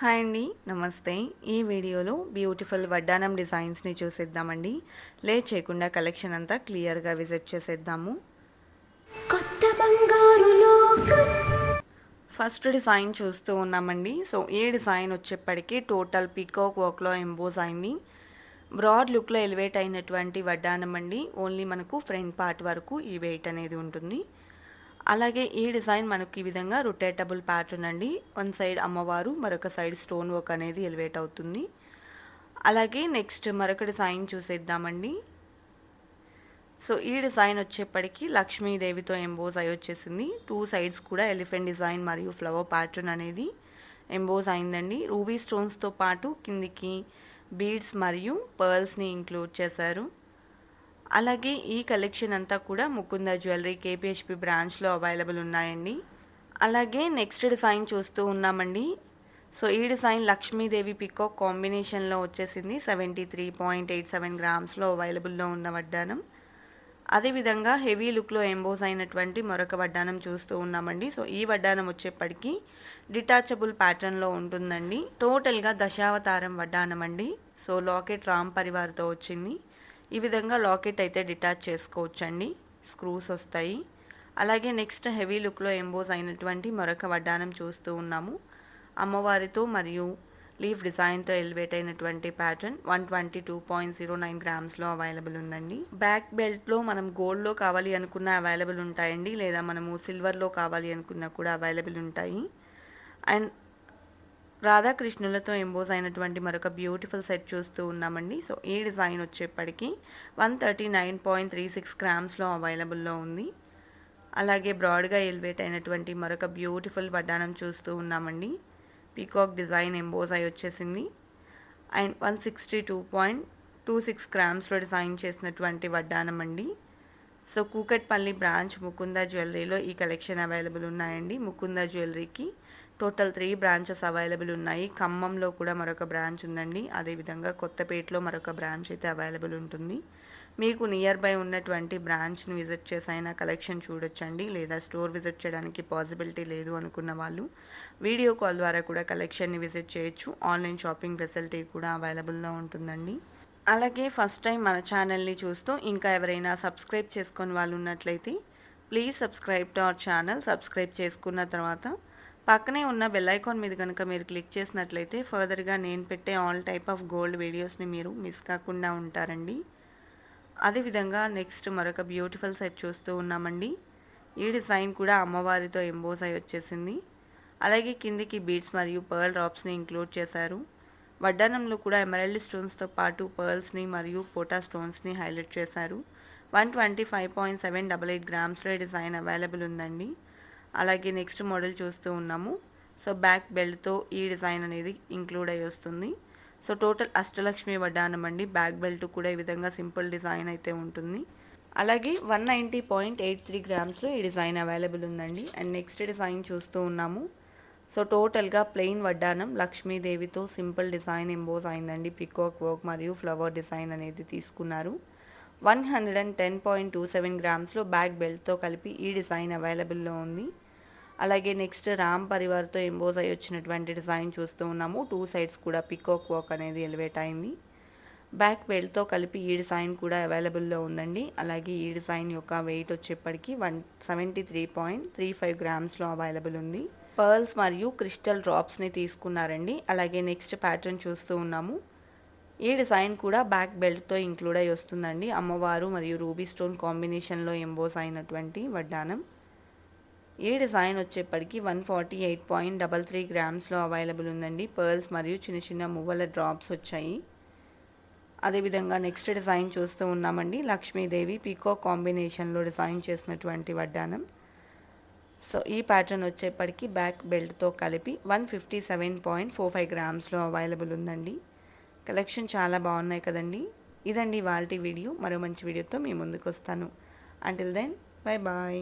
hi అండి నమస్తే ఈ వీడియోలో బ్యూటిఫుల్ వడ్డానం డిజైన్స్ని చూసేద్దామండి లే చేయకుండా కలెక్షన్ అంతా క్లియర్గా విజిట్ చేసేద్దాము కొత్త బంగారు ఫస్ట్ డిజైన్ చూస్తూ ఉన్నామండి సో ఈ డిజైన్ వచ్చేప్పటికీ టోటల్ పీకాక్ వర్క్లో ఎంబోజ్ అయింది బ్రాడ్ లుక్లో ఎలివేట్ అయినటువంటి వడ్డానం అండి ఓన్లీ మనకు ఫ్రంట్ పార్ట్ వరకు ఈ వెయిట్ అనేది ఉంటుంది అలాగే ఈ డిజైన్ మనకి ఈ విధంగా రొటేటబుల్ ప్యాటర్న్ అండి వన్ సైడ్ అమ్మవారు మరొక సైడ్ స్టోన్ వర్క్ అనేది ఎలివేట్ అవుతుంది అలాగే నెక్స్ట్ మరొక డిజైన్ చూసేద్దామండి సో ఈ డిజైన్ వచ్చేప్పటికి లక్ష్మీదేవితో ఎంబోజ్ అయి వచ్చేసింది టూ సైడ్స్ కూడా ఎలిఫెంట్ డిజైన్ మరియు ఫ్లవర్ ప్యాటర్న్ అనేది ఎంబోజ్ అయిందండి రూబీ స్టోన్స్తో పాటు కిందికి బీడ్స్ మరియు పర్ల్స్ని ఇంక్లూడ్ చేశారు అలాగే ఈ కలెక్షన్ అంతా కూడా ముకుంద జ్యువెలరీ కేపిహెచ్పి బ్రాంచ్లో అవైలబుల్ ఉన్నాయండి అలాగే నెక్స్ట్ డిజైన్ చూస్తూ ఉన్నామండి సో ఈ డిజైన్ లక్ష్మీదేవి పికో కాంబినేషన్లో వచ్చేసింది seventy three point eight seven గ్రామ్స్లో అవైలబుల్లో ఉన్న వడ్డానం అదేవిధంగా హెవీ లుక్లో ఎంబోస్ అయినటువంటి మరొక వడ్డానం చూస్తూ ఉన్నామండి సో ఈ వడ్డానం వచ్చేప్పటికీ డిటాచబుల్ ప్యాటర్న్లో ఉంటుందండి టోటల్గా దశావతారం వడ్డానం అండి సో లాకెట్ రామ్ పరివార్తో వచ్చింది ఈ విధంగా లాకెట్ అయితే డిటాచ్ చేసుకోవచ్చండి స్క్రూస్ వస్తాయి అలాగే నెక్స్ట్ హెవీ లుక్లో ఎంబోజ్ అయినటువంటి మరొక వడ్డానం చూస్తూ ఉన్నాము అమ్మవారితో మరియు లీఫ్ డిజైన్తో ఎలివేట్ అయినటువంటి pattern one twenty two point zero nine గ్రామ్స్లో అవైలబుల్ ఉందండి బ్యాక్ బెల్ట్లో మనం గోల్డ్లో కావాలి అనుకున్న అవైలబుల్ ఉంటాయండి లేదా మనము సిల్వర్లో కావాలి అనుకున్నా కూడా అవైలబుల్ ఉంటాయి అండ్ రాధాకృష్ణులతో ఎంబోజ్ అయినటువంటి మరొక బ్యూటిఫుల్ సెట్ చూస్తూ ఉన్నామండి సో ఈ డిజైన్ వచ్చేప్పటికీ one thirty nine point three six గ్రామ్స్లో అవైలబుల్లో ఉంది అలాగే బ్రాడ్గా ఎలివేట్ అయినటువంటి మరొక బ్యూటిఫుల్ వడ్డానం చూస్తూ ఉన్నామండి పీకాక్ డిజైన్ ఎంబోజ్ అయి వచ్చేసింది and one sixty two point two six గ్రామ్స్లో డిజైన్ చేసినటువంటి వడ్డానం అండి సో కూకట్పల్లి బ్రాంచ్ ముకుంద జ్యువెలరీలో ఈ కలెక్షన్ అవైలబుల్ ఉన్నాయండి ముకుంద జ్యువెలరీకి టోటల్ త్రీ బ్రాంచెస్ అవైలబుల్ ఉన్నాయి ఖమ్మంలో కూడా మరొక బ్రాంచ్ ఉందండి అదేవిధంగా కొత్తపేటలో మరొక బ్రాంచ్ అయితే అవైలబుల్ ఉంటుంది మీకు నియర్ బై ఉన్నటువంటి బ్రాంచ్ని విజిట్ చేసైనా కలెక్షన్ చూడొచ్చండి లేదా స్టోర్ విజిట్ చేయడానికి పాసిబిలిటీ లేదు అనుకున్న వాళ్ళు వీడియో కాల్ ద్వారా కూడా కలెక్షన్ని విజిట్ చేయొచ్చు ఆన్లైన్ షాపింగ్ ఫెసిలిటీ కూడా అవైలబుల్గా ఉంటుందండి అలాగే ఫస్ట్ టైం మన ఛానల్ని చూస్తూ ఇంకా ఎవరైనా సబ్స్క్రైబ్ చేసుకొని వాళ్ళు ఉన్నట్లయితే please subscribe to our channel subscribe చేసుకున్న తర్వాత పక్కనే ఉన్న బెల్ ఐకాన్ మీద కనుక మీరు క్లిక్ చేసినట్లయితే ఫర్దర్గా నేను పెట్టే ఆల్ టైప్ ఆఫ్ గోల్డ్ వీడియోస్ని మీరు మిస్ కాకుండా ఉంటారండి అదేవిధంగా నెక్స్ట్ మరొక బ్యూటిఫుల్ సెట్ చూస్తూ ఉన్నామండి ఈ డిజైన్ కూడా అమ్మవారితో ఎంబోస్ అయి వచ్చేసింది అలాగే కిందికి బీడ్స్ మరియు పర్ల్ డ్రాప్స్ని ఇంక్లూడ్ చేశారు వడ్డానంలో కూడా ఎమరల్డ్ స్టోన్స్తో పాటు పర్ల్స్ని మరియు పోటా స్టోన్స్ని హైలైట్ చేశారు one twenty five point seven double eight గ్రామ్స్లో డిజైన్ అవైలబుల్ ఉందండి అలాగే నెక్స్ట్ మోడల్ చూస్తూ ఉన్నాము సో బ్యాక్ బెల్ట్తో ఈ డిజైన్ అనేది ఇంక్లూడ్ అయి వస్తుంది సో టోటల్ అష్టలక్ష్మి వడ్డానం అండి బ్యాక్ బెల్ట్ కూడా ఈ విధంగా సింపుల్ డిజైన్ అయితే ఉంటుంది అలాగే one ninety point eight three గ్రామ్స్లో ఈ డిజైన్ అవైలబుల్ ఉందండి అండ్ నెక్స్ట్ డిజైన్ చూస్తూ ఉన్నాము సో టోటల్గా ప్లెయిన్ వడ్డానం లక్ష్మీదేవితో సింపుల్ డిజైన్ ఎంబోజ్ అయిందండి పికాక్ వర్క్ మరియు ఫ్లవర్ డిజైన్ అనేది తీసుకున్నారు one hundred and ten point two seven గ్రామ్స్లో బ్యాక్ బెల్ట్తో కలిపి ఈ డిజైన్ అవైలబుల్లో ఉంది అలాగే నెక్స్ట్ రామ్ పరివార్తో ఎంబోజ్ అయ్యి వచ్చినటువంటి డిజైన్ చూస్తూ ఉన్నాము టూ సైడ్స్ కూడా పికోక్ వాక్ అనేది ఎలివేట్ అయింది బ్యాక్ బెల్ట్తో కలిపి ఈ డిజైన్ కూడా అవైలబుల్లో ఉందండి అలాగే ఈ డిజైన్ యొక్క వెయిట్ వచ్చేప్పటికి one seventy three point three five గ్రామ్స్లో అవైలబుల్ ఉంది పర్ల్స్ మరియు క్రిస్టల్ డ్రాప్స్ని తీసుకున్నారండి అలాగే నెక్స్ట్ ప్యాటర్న్ చూస్తూ ఉన్నాము ఈ డిజైన్ కూడా బ్యాక్ బెల్ట్తో ఇంక్లూడ్ అయి వస్తుందండి అమ్మవారు మరియు రూబీ స్టోన్ కాంబినేషన్లో ఎంబోస్ అయినటువంటి వడ్డానం ఈ డిజైన్ వచ్చేప్పటికి one forty eight point double three గ్రామ్స్లో అవైలబుల్ ఉందండి పర్ల్స్ మరియు చిన్న చిన్న మువ్వల డ్రాప్స్ వచ్చాయి అదేవిధంగా నెక్స్ట్ డిజైన్ చూస్తూ ఉన్నామండి లక్ష్మీదేవి పీకో కాంబినేషన్లో డిజైన్ చేసినటువంటి వడ్డానం సో ఈ ప్యాటర్న్ వచ్చేప్పటికి బ్యాక్ బెల్ట్తో కలిపి one fifty seven point four five గ్రామ్స్లో అవైలబుల్ ఉందండి కలెక్షన్ చాలా బాగున్నాయి కదండి ఇదండి వాళ్ళ వీడియో మరో మంచి వీడియోతో మీ ముందుకు వస్తాను అంటిల్ దెన్ బాయ్ బాయ్